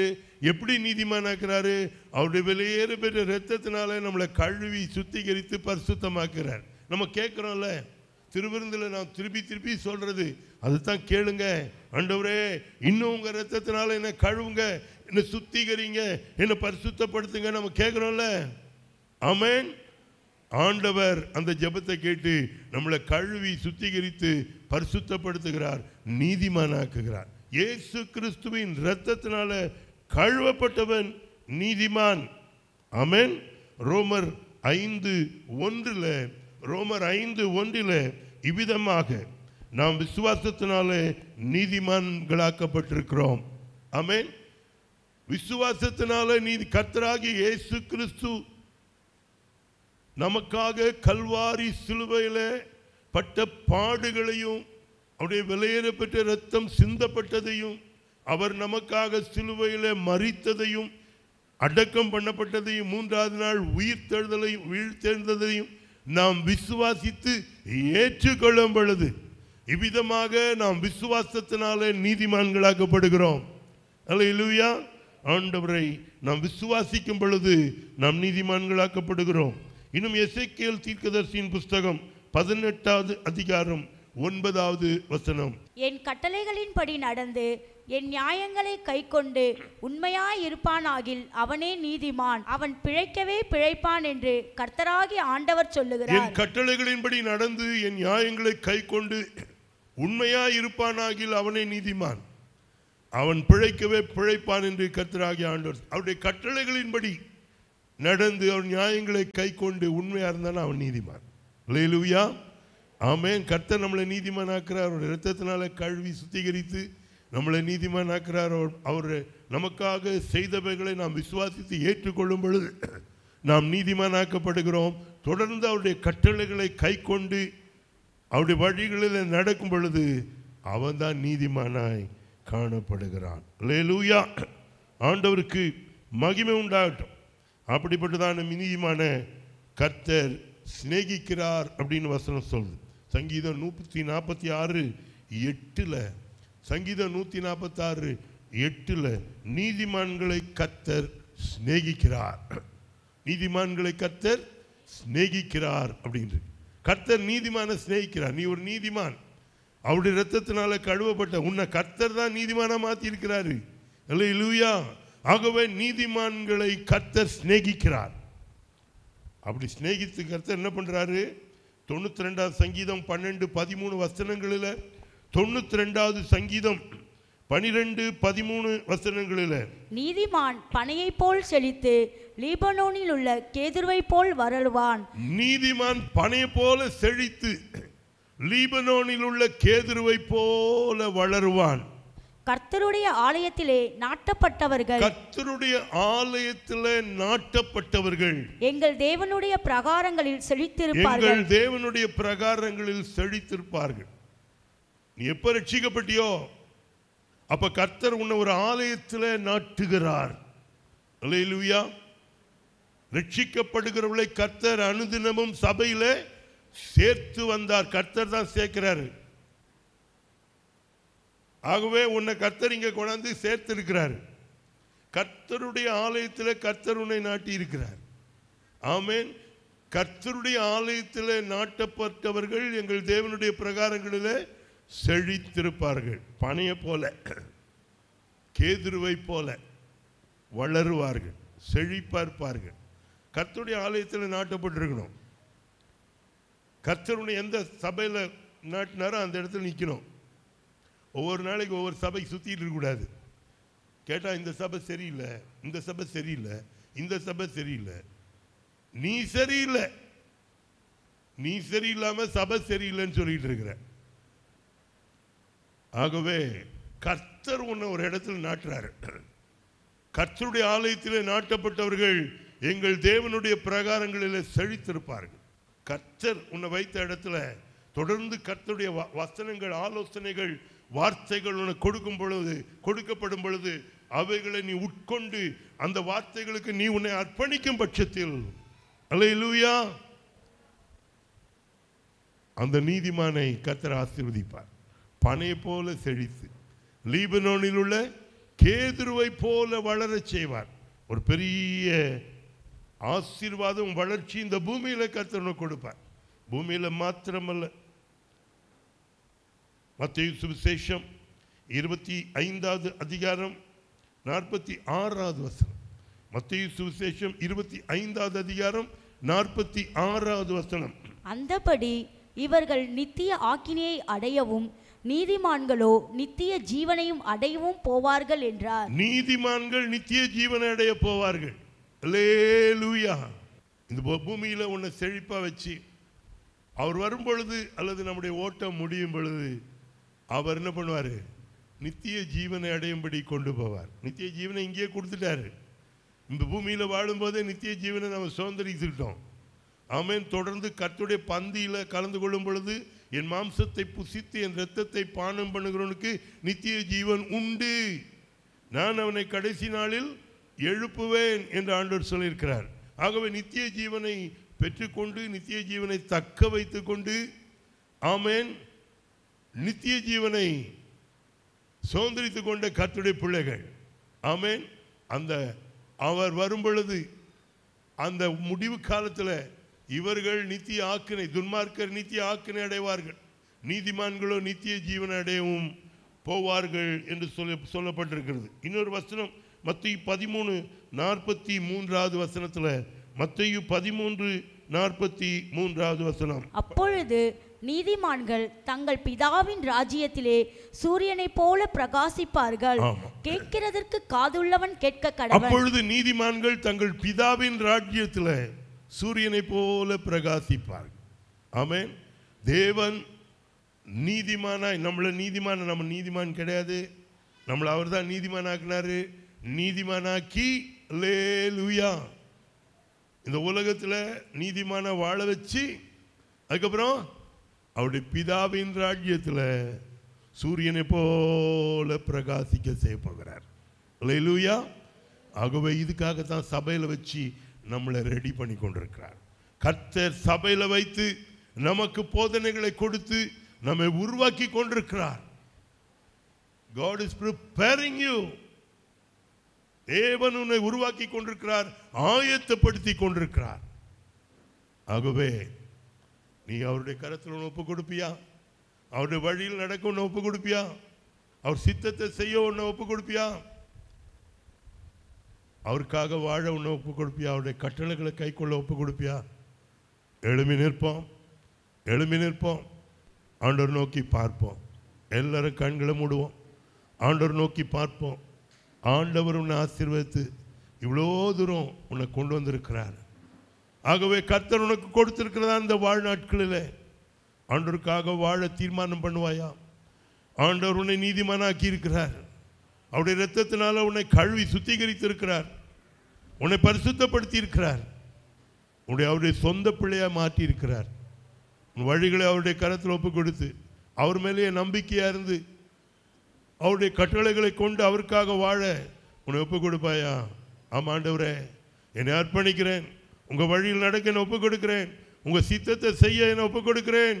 எப்படி நீதிமான் ஆக்குறாரு அவருடைய வெளியேறு பெற்ற ரத்தத்தினாலே நம்மளை கழுவி சுத்திகரித்து பரிசுத்தமாக்குறார் நம்ம கேட்குறோம்ல திருவிருந்தில் நான் திருப்பி திருப்பி சொல்கிறது அதுதான் கேளுங்க ஆண்டவரே இன்னும் உங்கள் ரத்தத்தினால என்னை கழுவுங்க என்னை சுத்திகரிங்க என்னை பரிசுத்தப்படுத்துங்க நம்ம கேட்குறோம்ல ஆமேன் ஆண்டவர் அந்த ஜபத்தை கேட்டு நம்மளை கழுவி சுத்திகரித்து பரிசுத்தப்படுத்துகிறார் நீதிமானாக்குகிறார் இயேசு கிறிஸ்துவின் இரத்தத்தினால கழுவப்பட்டவன் நீதிமான் அமேன் ரோமர் ஐந்து ஒன்றில் ரோமர் ஐந்து ஒன்றில் இவ்விதமாக நாம் விசுவாசத்தினாலே நீதிமான்களாக்கப்பட்டிருக்கிறோம் அமேன் விசுவாசத்தினாலே நீதி கர்த்தராகி ஏசு கிறிஸ்து நமக்காக கல்வாரி சிலுவையில் பட்ட பாடுகளையும் அவருடைய விலையேறப்பட்ட ரத்தம் சிந்தப்பட்டதையும் அவர் நமக்காக சிலுவையில் மறித்ததையும் அடக்கம் பண்ணப்பட்டதையும் மூன்றாவது நாள் உயிர் தேர்தலையும் உயிர் தேர்ந்ததையும் நாம் விசுவாசித்து ஏற்றுக்கொள்ளும் பொழுது இவ்விதமாக நாம் விசுவாசத்தினாலே நீதிமான்களாக்கப்படுகிறோம் அல்ல இல்லையா ஆண்டவரை நாம் விசுவாசிக்கும் பொழுது நாம் நீதிமான்களாக்கப்படுகிறோம் இன்னும் எசைக்கேல் தீர்க்கதர்சியின் புஸ்தகம் பதினெட்டாவது அதிகாரம் ஒன்பதாவது வசனம் என் கட்டளைகளின்படி நடந்து என் நியாயங்களை கை கொண்டு உண்மையாய் இருப்பானாகில் அவனே நீதிமான் அவன் பிழைக்கவே பிழைப்பான் என்று கர்த்தராகி ஆண்டவர் சொல்லுகிறார் என் கட்டளைகளின்படி நடந்து என் நியாயங்களை கை கொண்டு உண்மையா இருப்பானாகில் அவனே நீதிமான் அவன் பிழைக்கவே பிழைப்பான் என்று கத்தராகிய ஆண்டவர் அவருடைய கட்டளைகளின்படி நடந்து அவன் நியாயங்களை கை கொண்டு உண்மையாக இருந்தான் அவன் நீதிமான் லேலுவியா ஆமேன் கர்த்தர் நம்மளை நீதிமான் ஆக்கிறார் அவருடைய இரத்தத்தினால கழுவி சுத்திகரித்து நம்மளை நீதிமான் ஆக்கிறார் அவர் நமக்காக செய்தவைகளை நாம் விசுவாசித்து ஏற்றுக்கொள்ளும் பொழுது நாம் நீதிமானாக்கப்படுகிறோம் தொடர்ந்து அவருடைய கட்டளைகளை கை கொண்டு அவருடைய வழிகளில் நடக்கும் பொழுது அவன் தான் நீதிமானாய் காணப்படுகிறான் லேலூயா ஆண்டவருக்கு மகிமை உண்டாகட்டும் அப்படிப்பட்டதான நீதிமான கர்த்தர் சிநேகிக்கிறார் அப்படின்னு வசனம் சொல்லுது சங்கீதம் நூற்றி நாற்பத்தி ஆறு எட்டில் சங்கீதம் நூற்றி நாற்பத்தாறு எட்டில் நீதிமான்களை கத்தர் சிநேகிக்கிறார் நீதிமான்களை கத்தர் சிநேகிக்கிறார் அப்படின்னு கர்த்தர் நீதிமான சிநேகிக்கிறார் நீ ஒரு நீதிமான் அவருடைய ரத்தத்தினால கழுவப்பட்ட உன்னை கர்த்தர் தான் நீதிமானாக மாற்றியிருக்கிறாரு இல்லை லூயா ஆகவே நீதிமான்களை கர்த்தர் சிநேகிக்கிறார் அப்படி சிநேகித்து கர்த்தர் என்ன பண்றாரு தொண்ணூத்தி ரெண்டாவது சங்கீதம் பன்னெண்டு பதிமூணு வசனங்களில் தொண்ணூத்தி ரெண்டாவது சங்கீதம் பனிரெண்டு பதிமூணு வசனங்களில் நீதிமான் பனையை போல் செழித்து லீபனோனில் உள்ள கேதுருவை போல் வரலுவான் நீதிமான் பனை போல செழித்து லீபனோனில் உள்ள கேதுருவை போல வளருவான் கர்த்தருடைய ஆலயத்திலே நாட்டப்பட்டவர்கள் கர்த்தருடைய ஆலயத்திலே நாட்டப்பட்டவர்கள் எங்கள் தேவனுடைய பிரகாரங்களில் செழித்திருப்பார்கள் எங்கள் தேவனுடைய பிரகாரங்களில் செழித்திருப்பார்கள் நீ எப்ப ரட்சிக்கப்பட்டியோ அப்ப கர்த்தர் உன்னை ஒரு ஆலயத்திலே நாட்டுகிறார் அலையிலுயா ரட்சிக்கப்படுகிறவர்களை கர்த்தர் அனுதினமும் சபையில் சேர்த்து வந்தார் கர்த்தர் தான் சேர்க்கிறாரு ஆகவே உன்னை கர்த்தர் இங்கே கொண்டாந்து சேர்த்திருக்கிறார் கர்த்தருடைய ஆலயத்தில் கர்த்தர் உன்னை நாட்டி இருக்கிறார் ஆமேன் கர்த்தருடைய ஆலயத்தில் நாட்டப்பட்டவர்கள் எங்கள் தேவனுடைய பிரகாரங்களில் செழித்திருப்பார்கள் பனைய போல கேதுருவை போல வளருவார்கள் செழிப்பார்ப்பார்கள் கர்த்தருடைய ஆலயத்தில் நாட்டப்பட்டிருக்கணும் கர்த்தருடைய எந்த சபையில் நாட்டினாரோ அந்த இடத்துல நிற்கணும் ஒவ்வொரு நாளைக்கு ஒவ்வொரு சபை சுற்றிட்டு இருக்கக்கூடாது கேட்டால் இந்த சபை சரியில்லை இந்த சபை சரியில்லை இந்த சபை சரியில்லை நீ சரியில்லை நீ சரியில்லாமல் சபை சரியில்லைன்னு சொல்லிட்டு இருக்கிற ஆகவே கர்த்தர் உன்னை ஒரு இடத்துல நாட்டுறாரு கர்த்தருடைய ஆலயத்தில் நாட்டப்பட்டவர்கள் எங்கள் தேவனுடைய பிரகாரங்களில் செழித்திருப்பார்கள் கர்த்தர் உன்னை வைத்த இடத்துல தொடர்ந்து கர்த்தருடைய வசனங்கள் ஆலோசனைகள் வார்த்தைகள் உனக்கு கொடுக்கும் பொழுது கொடுக்கப்படும் பொழுது அவைகளை நீ உட்கொண்டு அந்த வார்த்தைகளுக்கு நீ உன்னை அர்ப்பணிக்கும் பட்சத்தில் அலையிலூயா அந்த நீதிமானை கத்தர் ஆசீர்வதிப்பார் பனை போல செழித்து லீபனோனில் உள்ள கேதுருவை போல வளரச் செய்வார் ஒரு பெரிய ஆசீர்வாதம் வளர்ச்சி இந்த பூமியில் கத்தனை கொடுப்பார் பூமியில் மாத்திரமல்ல மத்திய சுவிசேஷம் இருபத்தி ஐந்தாவது அதிகாரம் நாற்பத்தி ஆறாவது வசனம் மத்திய சுவிசேஷம் இருபத்தி ஐந்தாவது அதிகாரம் நாற்பத்தி ஆறாவது வசனம் அந்தபடி இவர்கள் நித்திய ஆக்கினியை அடையவும் நீதிமான்களோ நித்திய ஜீவனையும் அடையவும் போவார்கள் என்றார் நீதிமான்கள் நித்திய ஜீவனை அடைய போவார்கள் லேலூயா இந்த பூமியில் உன்னை செழிப்பாக வச்சு அவர் வரும் பொழுது அல்லது நம்முடைய ஓட்டம் முடியும் பொழுது அவர் என்ன பண்ணுவார் நித்திய ஜீவனை அடையும்படி கொண்டு போவார் நித்திய ஜீவனை இங்கேயே கொடுத்துட்டாரு இந்த பூமியில் வாழும்போதே நித்திய ஜீவனை நம்ம சுதந்திரிச்சுக்கிட்டோம் ஆமேன் தொடர்ந்து கத்துடைய பந்தியில் கலந்து கொள்ளும் பொழுது என் மாம்சத்தை புசித்து என் ரத்தத்தை பானம் பண்ணுகிறவனுக்கு நித்திய ஜீவன் உண்டு நான் அவனை கடைசி நாளில் எழுப்புவேன் என்று ஆண்டவர் சொல்லியிருக்கிறார் ஆகவே நித்திய ஜீவனை பெற்றுக்கொண்டு நித்திய ஜீவனை தக்க வைத்து கொண்டு ஆமேன் நித்திய ஜீவனை சுதந்திரித்து கொண்ட கத்துடைய பிள்ளைகள் ஆமேன் அந்த அவர் வரும்பொழுது அந்த முடிவு காலத்தில் இவர்கள் நித்திய ஆக்கினை துன்மார்க்கர் நித்திய ஆக்கினை அடைவார்கள் நீதிமான்களோ நித்திய ஜீவன் அடையவும் போவார்கள் என்று சொல்ல சொல்லப்பட்டிருக்கிறது இன்னொரு வசனம் மத்திய பதிமூணு நாற்பத்தி மூன்றாவது வசனத்தில் மத்திய பதிமூன்று நாற்பத்தி மூன்றாவது வசனம் அப்பொழுது நீதிமான்கள் தங்கள் பிதாவின் ராஜ்யத்திலே சூரியனை போல பிரகாசிப்பார்கள் கேட்கிறதற்கு காதுள்ளவன் கேட்க கடவுள் அப்பொழுது நீதிமான்கள் தங்கள் பிதாவின் ராஜ்யத்தில் சூரியனை போல பிரகாசிப்பார்கள் ஆமேன் தேவன் நீதிமானாய் நம்மளை நீதிமான நம்ம நீதிமான் கிடையாது நம்மளை அவர் தான் ஆக்கினாரு நீதிமானாக்கி லேலுயா இந்த உலகத்தில் நீதிமான வாழ வச்சு அதுக்கப்புறம் அவருடைய பிதாவின் ராஜ்யத்தில் சூரியனை போல பிரகாசிக்க செய்ய போகிறார் லேலுயா ஆகவே இதுக்காகத்தான் சபையில் வச்சு நம்மளை ரெடி பண்ணி கொண்டிருக்கிறார் கர்த்தர் சபையில் வைத்து நமக்கு போதனைகளை கொடுத்து நம்மை உருவாக்கி கொண்டிருக்கிறார் காட் இஸ் ப்ரிப்பேரிங் யூ தேவன் உன்னை உருவாக்கி கொண்டிருக்கிறார் ஆயத்தப்படுத்தி கொண்டிருக்கிறார் ஆகவே நீ அவருடைய கருத்தில் ஒப்பு கொடுப்பியா அவருடைய வழியில் நடக்க ஒன்று ஒப்பு கொடுப்பியா அவர் சித்தத்தை செய்ய ஒன்று ஒப்பு கொடுப்பியா அவருக்காக வாழ ஒன்று ஒப்பு கொடுப்பியா அவருடைய கட்டளைகளை கை கொள்ள ஒப்பு கொடுப்பியா எழுமி நிற்போம் எழுமி நிற்போம் ஆண்டவர் நோக்கி பார்ப்போம் எல்லாரும் கண்களை மூடுவோம் ஆண்டவர் நோக்கி பார்ப்போம் ஆண்டவர் உன்னை ஆசீர்வதித்து இவ்வளோ தூரம் உன்னை கொண்டு வந்திருக்கிறார் ஆகவே கர்த்தர் உனக்கு கொடுத்திருக்கிறதா இந்த வாழ்நாட்களில் ஆண்டவருக்காக வாழ தீர்மானம் பண்ணுவாயா ஆண்டவர் உன்னை நீதிமானாக்கி இருக்கிறார் அவருடைய ரத்தத்தினால உன்னை கழுவி சுத்திகரித்து இருக்கிறார் உன்னை பரிசுத்தப்படுத்தி இருக்கிறார் உன்னுடைய அவருடைய சொந்த பிள்ளையாக மாற்றி இருக்கிறார் உன் வழிகளை அவருடைய கரத்தில் ஒப்பு கொடுத்து அவர் மேலேயே நம்பிக்கையாக இருந்து அவருடைய கட்டளைகளை கொண்டு அவருக்காக வாழ உன்னை ஒப்பு கொடுப்பாயா ஆமாண்டவரே என்னை அர்ப்பணிக்கிறேன் உங்கள் வழியில் நடக்க என்னை ஒப்புக் கொடுக்கிறேன் உங்கள் சித்தத்தை செய்ய என்னை ஒப்புக் கொடுக்கிறேன்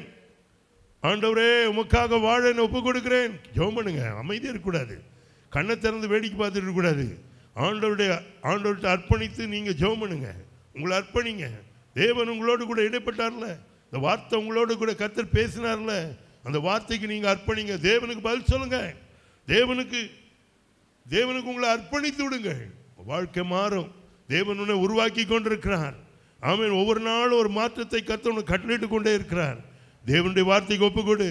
ஆண்டவரே உமக்காக வாழ என்னை ஒப்புக் கொடுக்கிறேன் ஜெபம் பண்ணுங்க அமைதியாக இருக்கக்கூடாது கண்ணை திறந்து வேடிக்கை பார்த்துட்டு இருக்கக்கூடாது ஆண்டவருடைய ஆண்டவர்கிட்ட அர்ப்பணித்து நீங்கள் ஜெபம் பண்ணுங்க உங்களை அர்ப்பணிங்க தேவன் உங்களோடு கூட இடைப்பட்டார்ல இந்த வார்த்தை உங்களோடு கூட கத்தர் பேசினார்ல அந்த வார்த்தைக்கு நீங்கள் அர்ப்பணிங்க தேவனுக்கு பதில் சொல்லுங்கள் தேவனுக்கு தேவனுக்கு உங்களை அர்ப்பணித்து விடுங்கள் வாழ்க்கை மாறும் தேவன் உன்னை உருவாக்கி கொண்டிருக்கிறார் ஆமீன் ஒவ்வொரு நாளும் ஒரு மாற்றத்தை கத்தவனு கட்டளிட்டு கொண்டே இருக்கிறார் தேவனுடைய வார்த்தைக்கு ஒப்புக்கொடு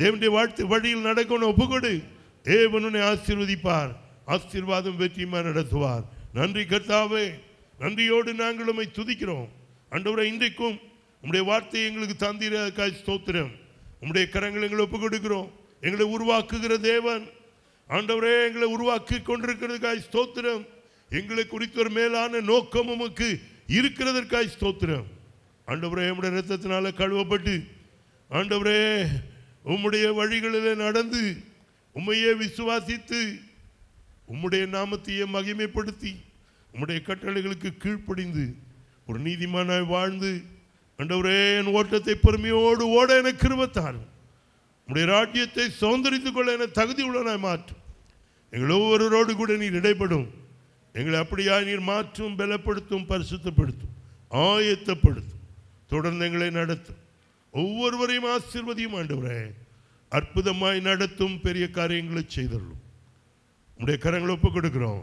தேவனுடைய வாழ்த்து வழியில் நடக்கணும் ஒப்புக்கொடு உன்னை ஆசீர்வதிப்பார் ஆசீர்வாதம் வெற்றியுமா நடத்துவார் நன்றி கர்த்தாவே நன்றியோடு நாங்கள் உண்மை துதிக்கிறோம் அண்டவரை இன்றைக்கும் உங்களுடைய வார்த்தையை எங்களுக்கு தந்திர ஸ்தோத்திரம் உங்களுடைய கரங்களை எங்களை ஒப்புக் கொடுக்கிறோம் எங்களை உருவாக்குகிற தேவன் ஆண்டவரே எங்களை உருவாக்கி கொண்டிருக்கிறதுக்காய் ஸ்தோத்திரம் எங்களை குறித்த ஒரு மேலான நோக்கம் உமக்கு இருக்கிறதற்காய் ஸ்தோத்திரம் ஆண்டவரே உம்முடைய ரத்தத்தினால கழுவப்பட்டு ஆண்டவரே உம்முடைய வழிகளில் நடந்து உம்மையே விசுவாசித்து உம்முடைய நாமத்தையே மகிமைப்படுத்தி உம்முடைய கட்டளைகளுக்கு கீழ்ப்படிந்து ஒரு நீதிமானாய் வாழ்ந்து ஆண்டவரே என் ஓட்டத்தை பெருமையோடு ஓட எனக்கு கிருபத்தாரும் உடைய ராஜ்யத்தை சுதந்திரித்துக் கொள்ள என தகுதி உள்ளனாய் மாற்றும் எங்கள் ஒவ்வொருவரோடு கூட நீர் இடைப்படும் எங்களை அப்படியா நீர் மாற்றும் பலப்படுத்தும் பரிசுத்தப்படுத்தும் ஆயத்தப்படுத்தும் தொடர்ந்து எங்களை நடத்தும் ஒவ்வொருவரையும் ஆசிர்வதியும் ஆண்டவரே அற்புதமாய் நடத்தும் பெரிய காரியங்களை செய்தள்ளும் உடைய கரங்களை ஒப்புக் கொடுக்குறோம்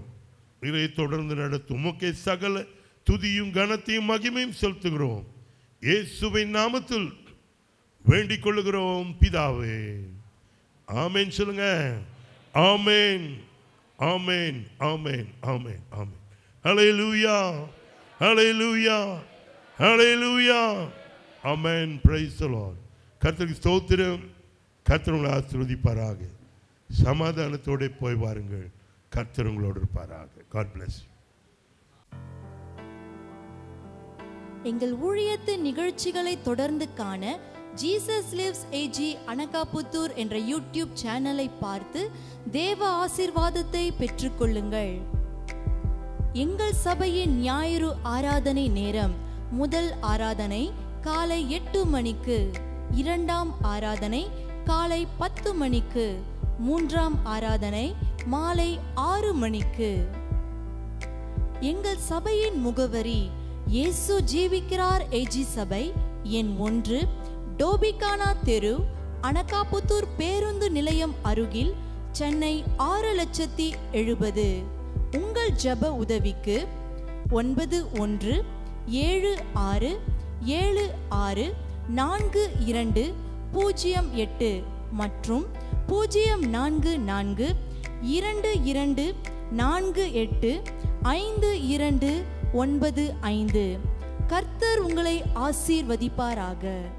இதை தொடர்ந்து நடத்தும் உமக்கே சகல துதியும் கனத்தையும் மகிமையும் செலுத்துகிறோம் இயேசுவின் நாமத்தில் வேண்டிக் கொள்ளுகிறோம் பிதாவே ஆமேன் சொல்லுங்க ஆமேன் ஆமேன் ஆமேன் ஆமேன் ஆமேன் ஹலே லூயா ஹலே லூயா ஹலே லூயா ஆமேன் பிரைஸ் சொல்லுவார் கர்த்தருக்கு ஸ்தோத்திரம் கர்த்தர் உங்களை ஆசிர்வதிப்பாராக சமாதானத்தோடு போய் வாருங்கள் கர்த்தர் உங்களோடு இருப்பாராக காட் பிளஸ் எங்கள் ஊழியத்தின் நிகழ்ச்சிகளை தொடர்ந்து காண ஜீசஸ் லிவ்ஸ் ஏஜி அனகாபுத்தூர் என்ற யூடியூப் சேனலை பார்த்து தேவ ஆசிர்வாதத்தை பெற்றுக்கொள்ளுங்கள் எங்கள் சபையின் ஞாயிறு ஆராதனை நேரம் முதல் ஆராதனை காலை எட்டு மணிக்கு இரண்டாம் ஆராதனை காலை பத்து மணிக்கு மூன்றாம் ஆராதனை மாலை ஆறு மணிக்கு எங்கள் சபையின் முகவரி இயேசு ஜீவிக்கிறார் ஏஜி சபை எண் ஒன்று டோபிகானா தெரு அனகாபுத்தூர் பேருந்து நிலையம் அருகில் சென்னை ஆறு லட்சத்தி எழுபது உங்கள் ஜப உதவிக்கு ஒன்பது ஒன்று ஏழு ஆறு ஏழு ஆறு நான்கு இரண்டு பூஜ்ஜியம் எட்டு மற்றும் பூஜ்ஜியம் நான்கு நான்கு இரண்டு இரண்டு நான்கு எட்டு ஐந்து இரண்டு ஒன்பது ஐந்து கர்த்தர் உங்களை ஆசீர்வதிப்பாராக